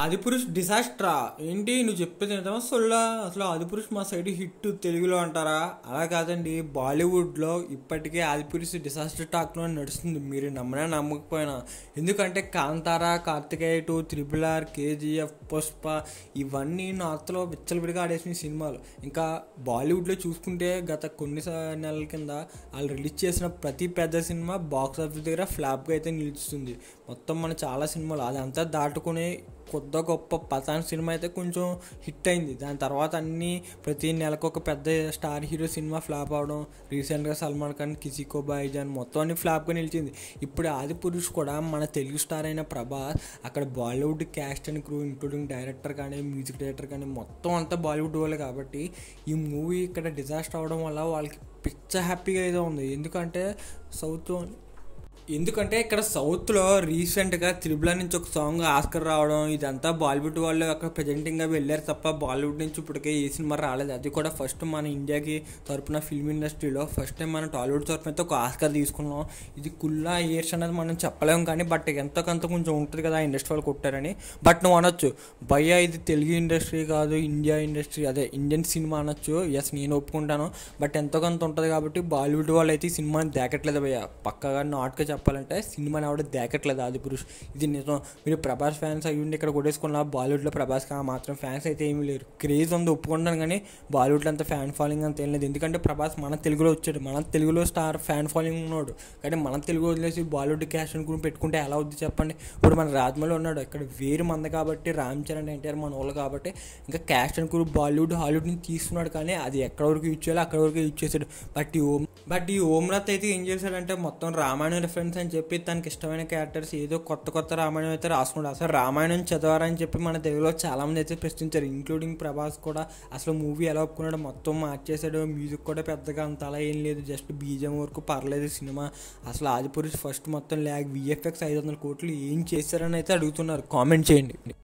ఆదిపురుష్ డిసాస్ట్రా ఏంటి నువ్వు చెప్పేది ఏంటో సొల్లా అసలు ఆదిపురుష్ మా సైడ్ హిట్ తెలుగులో అంటారా అలా కాదండి బాలీవుడ్లో ఇప్పటికే ఆదిపురుష్ డిసాస్టర్ టాక్లో నడుస్తుంది మీరు నమ్మనే నమ్మకపోయినా ఎందుకంటే Kantara Karthikeya two triple R KGF Pushpa ఇవన్నీ నార్త్లో విచ్చలవిడిగా ఆడేసిన సినిమాలు ఇంకా బాలీవుడ్లో చూసుకుంటే గత కొన్ని నెలల కింద వాళ్ళు రిలీజ్ చేసిన ప్రతి పెద్ద సినిమా బాక్స్ ఆఫీస్ దగ్గర ఫ్లాప్గా అయితే నిలుస్తుంది మొత్తం మన చాలా సినిమాలు అదంతా దాటుకునే కొద్ది గొప్ప పతాన్ సినిమా అయితే కొంచెం హిట్ అయింది దాని తర్వాత అన్నీ ప్రతి నెలకు ఒక పెద్ద స్టార్ హీరో సినిమా ఫ్లాప్ అవడం రీసెంట్గా సల్మాన్ ఖాన్ కిసికో బాయిజాన్ మొత్తం అన్ని ఫ్లాప్గా నిలిచింది ఇప్పుడు ఆది పురుష్ కూడా మన తెలుగు స్టార్ అయిన ప్రభాస్ అక్కడ Bollywood cast and crew including director కానీ మ్యూజిక్ డైరెక్టర్ కానీ మొత్తం అంతా బాలీవుడ్ వాళ్ళు కాబట్టి ఈ మూవీ ఇక్కడ డిజాస్టర్ అవడం వల్ల వాళ్ళకి పిచ్చ హ్యాపీగా ఏదో ఉంది ఎందుకంటే సౌత్ ఎందుకంటే ఇక్కడ సౌత్లో రీసెంట్గా త్రిబుల నుంచి ఒక సాంగ్ ఆస్కర్ రావడం ఇదంతా బాలీవుడ్ వాళ్ళు అక్కడ ప్రజెంటింగ్గా వెళ్ళారు తప్ప బాలీవుడ్ నుంచి ఇప్పటికే ఏ సినిమా రాలేదు అది కూడా ఫస్ట్ మన ఇండియాకి తరపున ఫిల్మ్ ఇండస్ట్రీలో ఫస్ట్ టైం మనం టాలీవుడ్ తరపున అయితే ఒక ఆస్కర్ తీసుకున్నాం ఇది కుల్లా ఇయర్స్ అనేది మనం చెప్పలేము కానీ బట్ ఎంతో కొంత కొంచెం ఉంటుంది కదా ఆ ఇండస్ట్రీ వాళ్ళు కొట్టారని బట్ నువ్వు అనొచ్చు భయ ఇది తెలుగు ఇండస్ట్రీ కాదు ఇండియా ఇండస్ట్రీ అదే ఇండియన్ సినిమా అనొచ్చు ఎస్ నేను ఒప్పుకుంటాను బట్ ఎంతో కొంత ఉంటుంది కాబట్టి బాలీవుడ్ వాళ్ళు అయితే ఈ సినిమాని దాకట్లేదు భయ్యా పక్కగా నాట్గా చెప్పాలంటే సినిమాని ఎవడ దేకట్లేదు పురుష్ ఇది నిజం మీరు ప్రభాస్ ఫ్యాన్స్ అయ్యుండి ఇక్కడ కొట్టేసుకున్న బాలీవుడ్లో ప్రభాస్కి మాత్రం ఫ్యాన్స్ అయితే ఏమీ లేరు క్రేజ్ ఉంది ఒప్పుకుంటాను కానీ బాలీవుడ్లో అంత ఫ్యాన్ ఫాలోయింగ్ అంత ఏం లేదు ఎందుకంటే ప్రభాస్ మన తెలుగులో వచ్చాడు మన తెలుగులో స్టార్ ఫ్యాన్ ఫాలోయింగ్ ఉన్నాడు కానీ మన తెలుగు వదిలేసి బాలీవుడ్ క్యాష్ అనుకుని పెట్టుకుంటే ఎలా అవుద్ది చెప్పండి ఇప్పుడు మన రాజమౌళి ఉన్నాడు ఇక్కడ వేరు మంద కాబట్టి రామ్ చరణ్ ఎన్టీఆర్ మన వాళ్ళు కాబట్టి ఇంకా క్యాష్ అనుకుని బాలీవుడ్ హాలీవుడ్ నుంచి తీసుకున్నాడు కానీ అది ఎక్కడ వరకు యూజ్ చేయాలి అక్కడ వరకు యూజ్ చేశాడు బట్ ఈ ఓం బట్ ఈ ఓమ్రాత్ అయితే ఏం చేశాడంటే మొత్తం రామాయణ రిఫరెన్స్ ఫ్రెండ్స్ అని చెప్పి తనకి ఇష్టమైన క్యారెక్టర్స్ ఏదో కొత్త కొత్త రామాయణం అయితే రాసుకున్నాడు అసలు రామాయణం చదవారని చెప్పి మన తెలుగులో చాలామంది అయితే ప్రశ్నించారు ఇంక్లూడింగ్ ప్రభాస్ కూడా అసలు మూవీ ఎలా ఒప్పుకున్నాడు మొత్తం మార్చేశాడు మ్యూజిక్ కూడా పెద్దగా అంత అలా ఏం లేదు జస్ట్ బీజం వరకు పర్లేదు సినిమా అసలు ఆదిపురుషు ఫస్ట్ మొత్తం ల్యాగ్ విఎఫ్ఎక్స్ ఐదు వందల కోట్లు ఏం చేశారని అయితే అడుగుతున్నారు కామెంట్ చేయండి